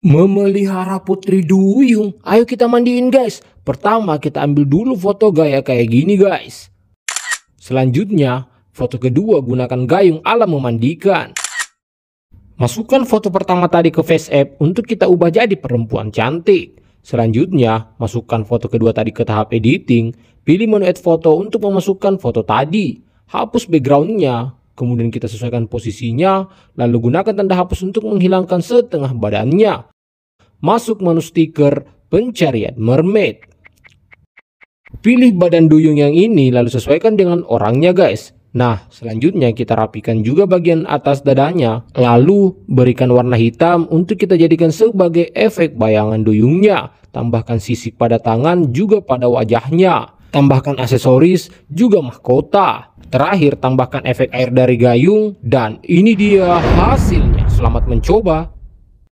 Memelihara putri duyung. Ayo kita mandiin guys. Pertama kita ambil dulu foto gaya kayak gini guys. Selanjutnya foto kedua gunakan gayung alam memandikan. Masukkan foto pertama tadi ke face app untuk kita ubah jadi perempuan cantik. Selanjutnya masukkan foto kedua tadi ke tahap editing. Pilih menu add foto untuk memasukkan foto tadi. Hapus backgroundnya Kemudian kita sesuaikan posisinya, lalu gunakan tanda hapus untuk menghilangkan setengah badannya. Masuk menu stiker pencarian mermaid. Pilih badan duyung yang ini lalu sesuaikan dengan orangnya guys. Nah, selanjutnya kita rapikan juga bagian atas dadanya, lalu berikan warna hitam untuk kita jadikan sebagai efek bayangan duyungnya. Tambahkan sisik pada tangan juga pada wajahnya. Tambahkan aksesoris juga mahkota. Terakhir tambahkan efek air dari gayung dan ini dia hasilnya. Selamat mencoba.